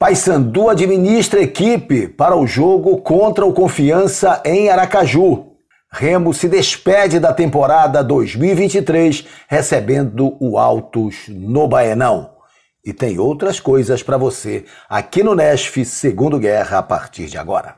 Paysandu administra equipe para o jogo contra o Confiança em Aracaju. Remo se despede da temporada 2023 recebendo o Altos no Baenão. E tem outras coisas para você aqui no Nesf Segundo Guerra a partir de agora.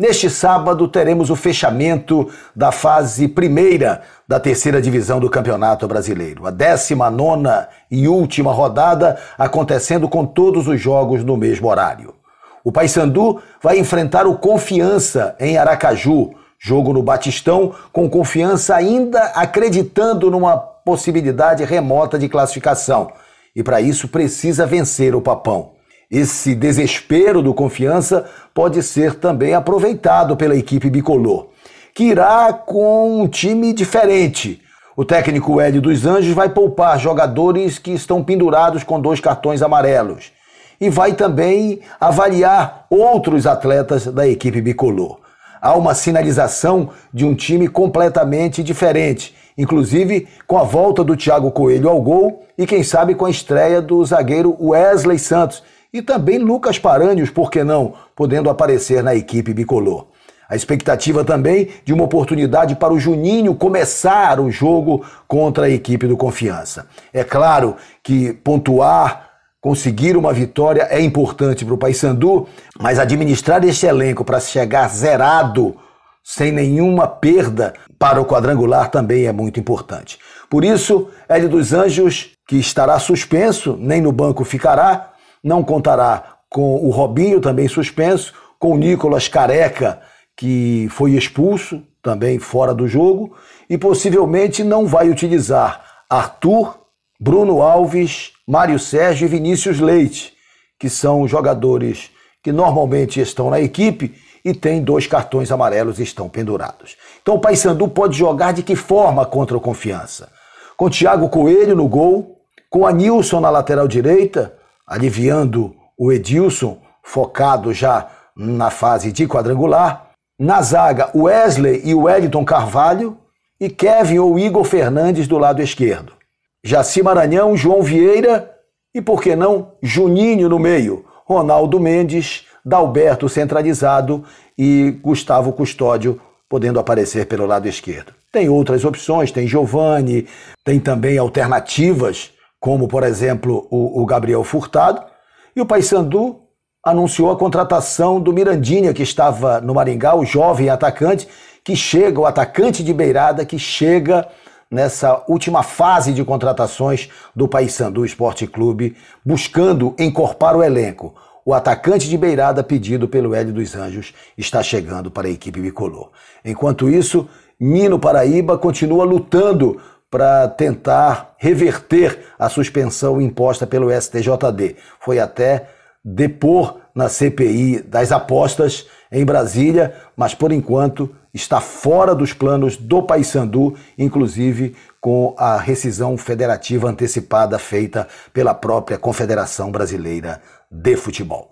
Neste sábado teremos o fechamento da fase primeira da terceira divisão do Campeonato Brasileiro. A 19 e última rodada acontecendo com todos os jogos no mesmo horário. O Paysandu vai enfrentar o Confiança em Aracaju, jogo no Batistão, com Confiança ainda acreditando numa possibilidade remota de classificação. E para isso precisa vencer o Papão. Esse desespero do confiança pode ser também aproveitado pela equipe bicolor, que irá com um time diferente. O técnico Hélio dos Anjos vai poupar jogadores que estão pendurados com dois cartões amarelos e vai também avaliar outros atletas da equipe bicolor. Há uma sinalização de um time completamente diferente, inclusive com a volta do Thiago Coelho ao gol e quem sabe com a estreia do zagueiro Wesley Santos, e também Lucas Paranhos, por que não, podendo aparecer na equipe bicolor. A expectativa também de uma oportunidade para o Juninho começar o jogo contra a equipe do Confiança. É claro que pontuar, conseguir uma vitória é importante para o Paysandu, mas administrar este elenco para chegar zerado, sem nenhuma perda para o quadrangular também é muito importante. Por isso, Hélio dos Anjos, que estará suspenso, nem no banco ficará, não contará com o Robinho, também suspenso, com o Nicolas Careca, que foi expulso, também fora do jogo, e possivelmente não vai utilizar Arthur, Bruno Alves, Mário Sérgio e Vinícius Leite, que são jogadores que normalmente estão na equipe e tem dois cartões amarelos e estão pendurados. Então o Paysandu pode jogar de que forma contra o Confiança? Com Thiago Coelho no gol, com a Nilson na lateral direita, aliviando o Edilson, focado já na fase de quadrangular. Na zaga, Wesley e Wellington Carvalho e Kevin ou Igor Fernandes do lado esquerdo. Jaci Maranhão, João Vieira e, por que não, Juninho no meio. Ronaldo Mendes, Dalberto centralizado e Gustavo Custódio podendo aparecer pelo lado esquerdo. Tem outras opções, tem Giovani, tem também alternativas como por exemplo o, o Gabriel Furtado, e o Paysandu anunciou a contratação do Mirandinha, que estava no Maringá, o jovem atacante que chega, o atacante de beirada que chega nessa última fase de contratações do Paysandu Esporte Clube, buscando encorpar o elenco. O atacante de beirada pedido pelo Hélio dos Anjos está chegando para a equipe bicolor. Enquanto isso, Nino Paraíba continua lutando para tentar reverter a suspensão imposta pelo STJD. Foi até depor na CPI das apostas em Brasília, mas por enquanto está fora dos planos do Paysandu, inclusive com a rescisão federativa antecipada feita pela própria Confederação Brasileira de Futebol.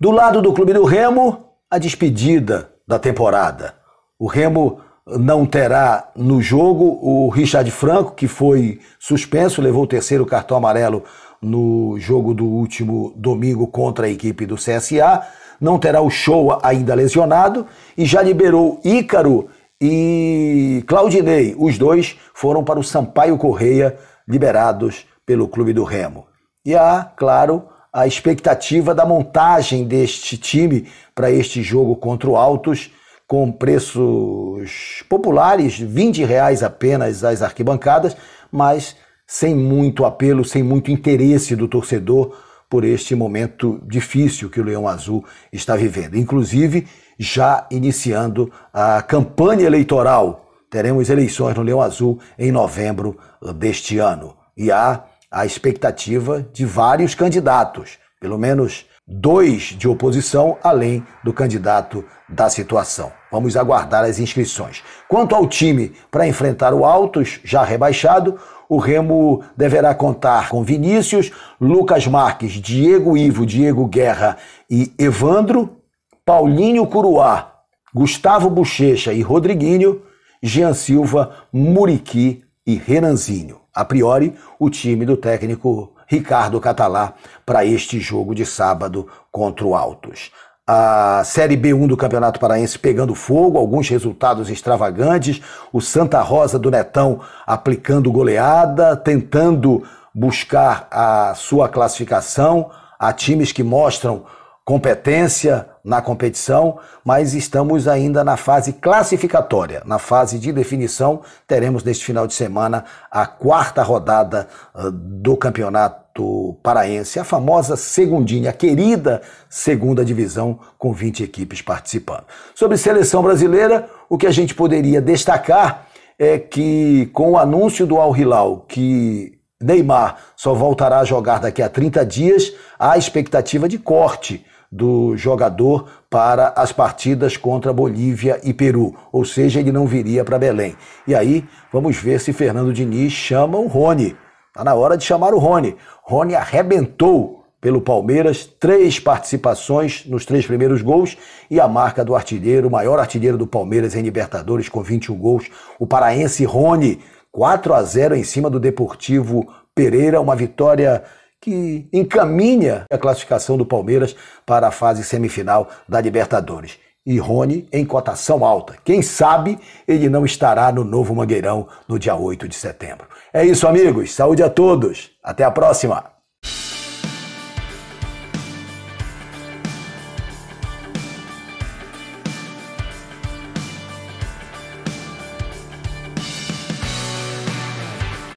Do lado do Clube do Remo, a despedida da temporada. O Remo não terá no jogo o Richard Franco, que foi suspenso, levou o terceiro cartão amarelo no jogo do último domingo contra a equipe do CSA. Não terá o Showa ainda lesionado e já liberou Ícaro e Claudinei. Os dois foram para o Sampaio Correia, liberados pelo Clube do Remo. E há, claro, a expectativa da montagem deste time para este jogo contra o Altos com preços populares, 20 reais apenas as arquibancadas, mas sem muito apelo, sem muito interesse do torcedor por este momento difícil que o Leão Azul está vivendo. Inclusive, já iniciando a campanha eleitoral. Teremos eleições no Leão Azul em novembro deste ano. E há a expectativa de vários candidatos, pelo menos dois de oposição, além do candidato da situação. Vamos aguardar as inscrições. Quanto ao time para enfrentar o Altos, já rebaixado, o Remo deverá contar com Vinícius, Lucas Marques, Diego Ivo, Diego Guerra e Evandro, Paulinho Curuá, Gustavo Bochecha e Rodriguinho, Jean Silva, Muriqui e Renanzinho a priori, o time do técnico Ricardo Catalá para este jogo de sábado contra o Altos. A Série B1 do Campeonato Paraense pegando fogo, alguns resultados extravagantes, o Santa Rosa do Netão aplicando goleada, tentando buscar a sua classificação, há times que mostram competência na competição, mas estamos ainda na fase classificatória, na fase de definição. Teremos neste final de semana a quarta rodada ah, do Campeonato Paraense, a famosa segundinha, a querida segunda divisão com 20 equipes participando. Sobre seleção brasileira, o que a gente poderia destacar é que com o anúncio do Al Hilal que Neymar só voltará a jogar daqui a 30 dias, há expectativa de corte do jogador para as partidas contra Bolívia e Peru, ou seja, ele não viria para Belém. E aí vamos ver se Fernando Diniz chama o Rony. Tá na hora de chamar o Rony. Rony arrebentou pelo Palmeiras, três participações nos três primeiros gols e a marca do artilheiro, o maior artilheiro do Palmeiras em Libertadores com 21 gols, o paraense Rony, 4 a 0 em cima do Deportivo Pereira, uma vitória que encaminha a classificação do Palmeiras para a fase semifinal da Libertadores. E Rony em cotação alta. Quem sabe ele não estará no novo Mangueirão no dia 8 de setembro. É isso, amigos. Saúde a todos. Até a próxima.